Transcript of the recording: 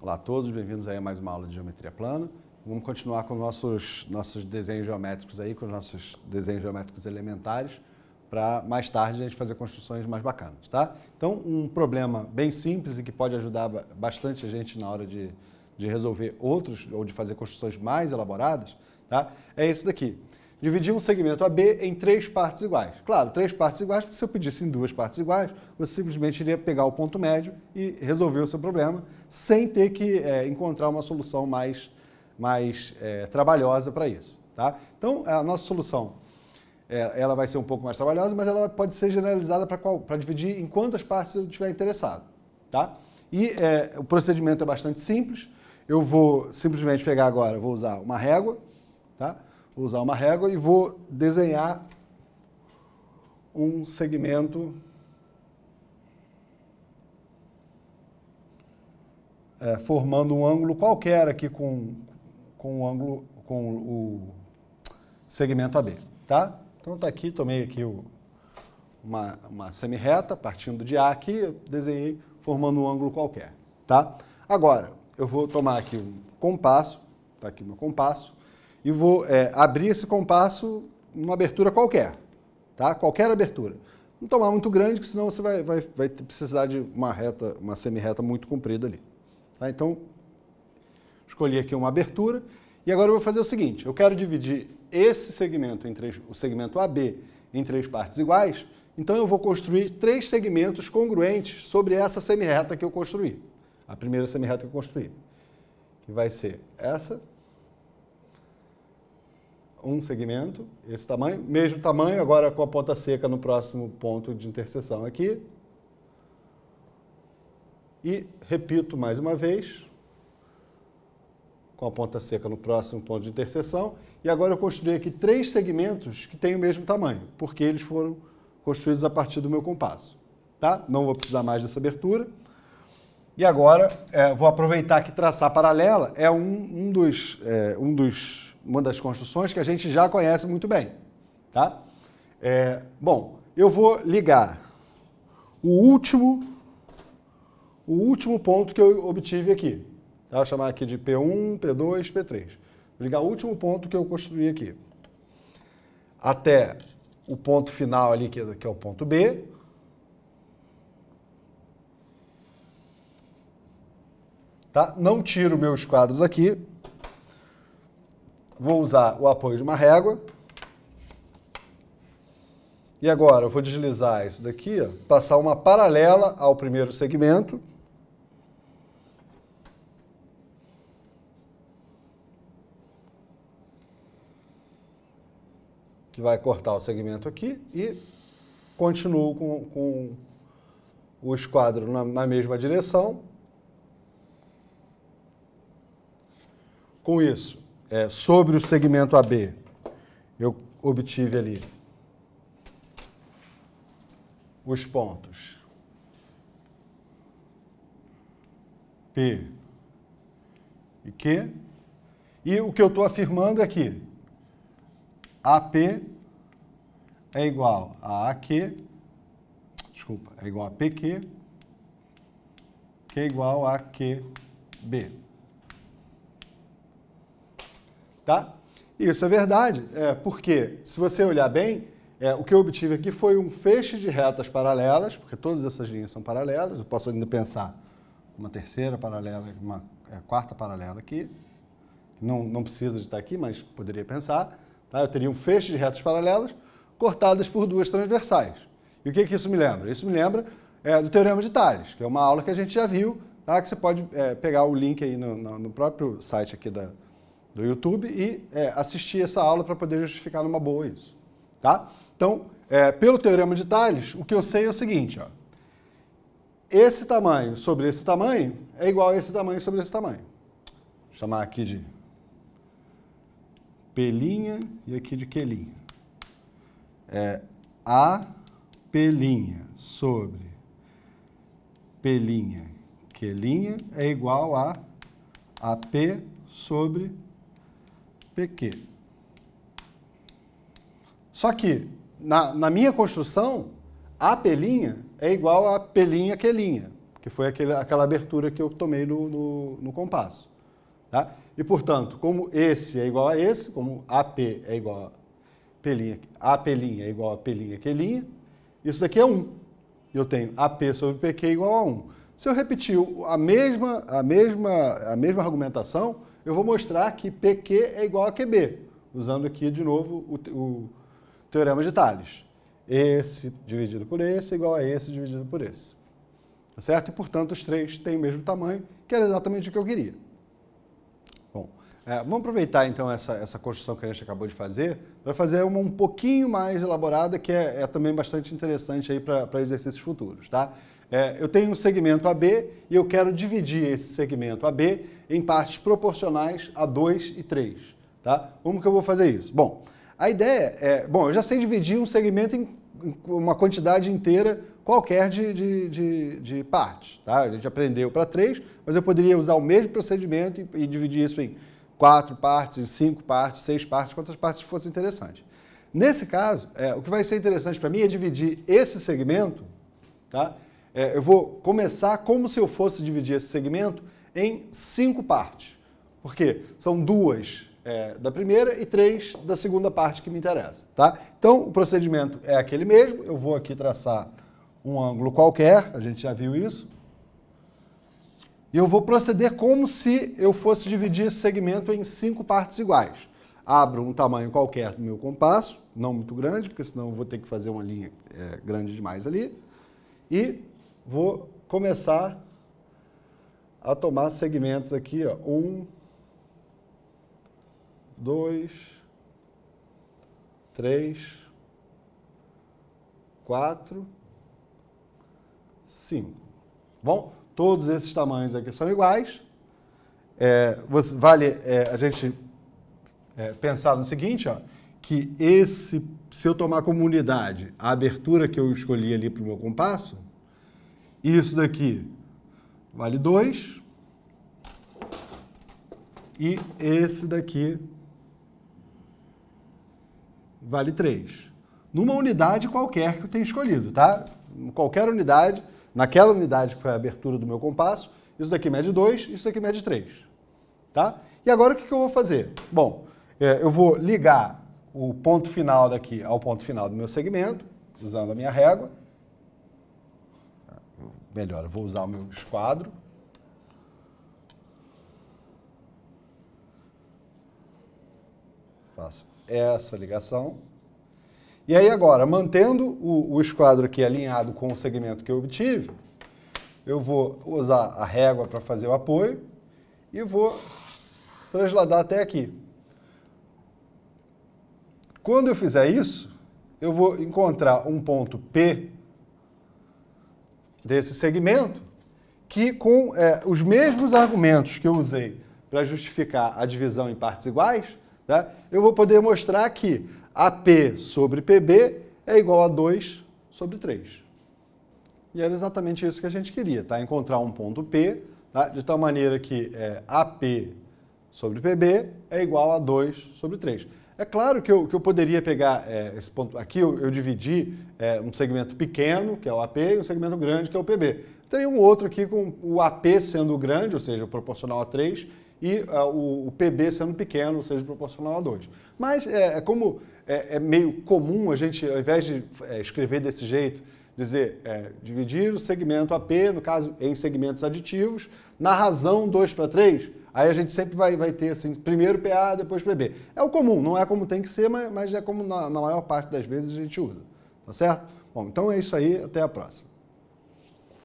Olá a todos, bem-vindos aí a mais uma aula de geometria plana. Vamos continuar com nossos nossos desenhos geométricos aí, com os nossos desenhos geométricos elementares, para mais tarde a gente fazer construções mais bacanas, tá? Então, um problema bem simples e que pode ajudar bastante a gente na hora de, de resolver outros ou de fazer construções mais elaboradas, tá? É esse daqui. Dividir um segmento AB em três partes iguais. Claro, três partes iguais, porque se eu pedisse em duas partes iguais, você simplesmente iria pegar o ponto médio e resolver o seu problema, sem ter que é, encontrar uma solução mais, mais é, trabalhosa para isso. Tá? Então, a nossa solução é, ela vai ser um pouco mais trabalhosa, mas ela pode ser generalizada para dividir em quantas partes eu estiver interessado. Tá? E é, o procedimento é bastante simples. Eu vou simplesmente pegar agora, vou usar uma régua, tá? Vou usar uma régua e vou desenhar um segmento é, formando um ângulo qualquer aqui com, com o ângulo com o segmento AB, tá? Então tá aqui, tomei aqui o, uma, uma reta partindo de A aqui, desenhei formando um ângulo qualquer, tá? Agora, eu vou tomar aqui um compasso, tá aqui meu compasso, e vou é, abrir esse compasso uma abertura qualquer, tá? Qualquer abertura. Não tomar muito grande, que senão você vai, vai, vai precisar de uma reta, uma semi-reta muito comprida ali. Tá? Então, escolhi aqui uma abertura. E agora eu vou fazer o seguinte, eu quero dividir esse segmento, em três, o segmento AB, em três partes iguais, então eu vou construir três segmentos congruentes sobre essa semi-reta que eu construí. A primeira semi-reta que eu construí, que vai ser essa, um segmento, esse tamanho, mesmo tamanho, agora com a ponta seca no próximo ponto de interseção aqui. E repito mais uma vez, com a ponta seca no próximo ponto de interseção. E agora eu construí aqui três segmentos que têm o mesmo tamanho, porque eles foram construídos a partir do meu compasso. Tá? Não vou precisar mais dessa abertura. E agora, é, vou aproveitar que traçar paralela é, um, um dos, é um dos, uma das construções que a gente já conhece muito bem. Tá? É, bom, eu vou ligar o último, o último ponto que eu obtive aqui. Tá? Vou chamar aqui de P1, P2, P3. Vou ligar o último ponto que eu construí aqui. Até o ponto final ali, que é o é ponto B, Tá? Não tiro o meu esquadro daqui. Vou usar o apoio de uma régua. E agora eu vou deslizar isso daqui, ó, passar uma paralela ao primeiro segmento. Que vai cortar o segmento aqui e continuo com, com o esquadro na, na mesma direção, com isso, é, sobre o segmento AB, eu obtive ali os pontos P e Q. E o que eu estou afirmando é que AP é igual a AQ, desculpa, é igual a PQ, que é igual a QB. Tá? Isso é verdade, é, porque se você olhar bem, é, o que eu obtive aqui foi um feixe de retas paralelas, porque todas essas linhas são paralelas, eu posso ainda pensar uma terceira paralela, uma é, quarta paralela aqui, não, não precisa de estar aqui, mas poderia pensar. Tá? Eu teria um feixe de retas paralelas cortadas por duas transversais. E o que, que isso me lembra? Isso me lembra é, do Teorema de Tales, que é uma aula que a gente já viu, tá? que você pode é, pegar o link aí no, no, no próprio site aqui da, do YouTube e é, assistir essa aula para poder justificar numa boa isso. Tá? Então, é, pelo teorema de Tales, o que eu sei é o seguinte, ó. esse tamanho sobre esse tamanho é igual a esse tamanho sobre esse tamanho. Vou chamar aqui de pelinha e aqui de quelinha. É a pelinha sobre pelinha quelinha é igual a AP sobre PQ. Só que, na, na minha construção, a pelinha é igual a pelinha é linha, que foi aquele, aquela abertura que eu tomei no, no, no compasso. Tá? E, portanto, como esse é igual a esse, como AP é igual a pelinha, a pelinha é igual a pelinha é linha, isso daqui é 1. Eu tenho AP sobre PQ é igual a 1. Se eu repetir a mesma, a mesma, a mesma argumentação, eu vou mostrar que PQ é igual a QB, usando aqui de novo o, o teorema de Tales. Esse dividido por esse é igual a esse dividido por esse. Tá certo? E, portanto, os três têm o mesmo tamanho, que era exatamente o que eu queria. Bom, é, vamos aproveitar então essa, essa construção que a gente acabou de fazer para fazer uma um pouquinho mais elaborada, que é, é também bastante interessante aí para exercícios futuros, tá? É, eu tenho um segmento AB e eu quero dividir esse segmento AB em partes proporcionais a 2 e 3. Tá? Como que eu vou fazer isso? Bom, a ideia é... Bom, eu já sei dividir um segmento em uma quantidade inteira qualquer de, de, de, de partes. Tá? A gente aprendeu para 3, mas eu poderia usar o mesmo procedimento e, e dividir isso em quatro partes, cinco partes, seis partes, quantas partes fosse interessante. Nesse caso, é, o que vai ser interessante para mim é dividir esse segmento tá, é, eu vou começar como se eu fosse dividir esse segmento em cinco partes, porque são duas é, da primeira e três da segunda parte que me interessa, tá? Então, o procedimento é aquele mesmo, eu vou aqui traçar um ângulo qualquer, a gente já viu isso, e eu vou proceder como se eu fosse dividir esse segmento em cinco partes iguais. Abro um tamanho qualquer do meu compasso, não muito grande, porque senão eu vou ter que fazer uma linha é, grande demais ali, e vou começar a tomar segmentos aqui, ó. Um, dois, três, quatro, cinco. Bom, todos esses tamanhos aqui são iguais. É, você, vale é, a gente é, pensar no seguinte, ó, que esse, se eu tomar como unidade a abertura que eu escolhi ali para o meu compasso, isso daqui vale 2. E esse daqui vale 3. Numa unidade qualquer que eu tenha escolhido, tá? Qualquer unidade, naquela unidade que foi a abertura do meu compasso, isso daqui mede 2, isso daqui mede 3. Tá? E agora o que, eu vou fazer? Bom, é, eu vou ligar o ponto final daqui ao ponto final do meu segmento, usando a minha régua melhor. vou usar o meu esquadro. Faço essa ligação. E aí agora, mantendo o, o esquadro aqui alinhado com o segmento que eu obtive, eu vou usar a régua para fazer o apoio e vou trasladar até aqui. Quando eu fizer isso, eu vou encontrar um ponto P desse segmento que, com é, os mesmos argumentos que eu usei para justificar a divisão em partes iguais, né, eu vou poder mostrar que AP sobre PB é igual a 2 sobre 3. E era exatamente isso que a gente queria, tá? encontrar um ponto P, tá? de tal maneira que é, AP sobre PB é igual a 2 sobre 3. É claro que eu, que eu poderia pegar é, esse ponto. Aqui eu, eu dividi é, um segmento pequeno, que é o AP, e um segmento grande, que é o PB. Teria um outro aqui com o AP sendo grande, ou seja, proporcional a 3, e uh, o, o, PB sendo pequeno, ou seja, proporcional a 2. Mas é, é como é, é, meio comum a gente, ao invés de escrever desse jeito, dizer, é, dividir o segmento AP, no caso, em segmentos aditivos, na razão 2 para 3, aí a gente sempre vai, vai ter assim, primeiro PA, depois PB. É o comum, não é como tem que ser, mas, mas é como na, na maior parte das vezes a gente usa. Tá certo? Bom, então é isso aí, até a próxima.